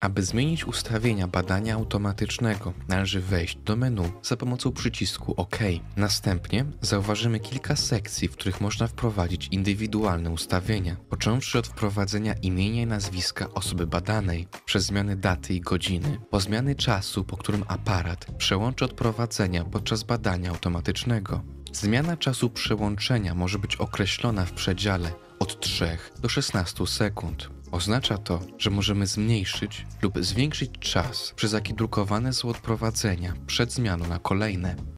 Aby zmienić ustawienia badania automatycznego, należy wejść do menu za pomocą przycisku OK. Następnie zauważymy kilka sekcji, w których można wprowadzić indywidualne ustawienia, począwszy od wprowadzenia imienia i nazwiska osoby badanej, przez zmiany daty i godziny, po zmiany czasu, po którym aparat przełączy od prowadzenia podczas badania automatycznego. Zmiana czasu przełączenia może być określona w przedziale od 3 do 16 sekund. Oznacza to, że możemy zmniejszyć lub zwiększyć czas, przez jaki drukowane są odprowadzenia przed zmianą na kolejne.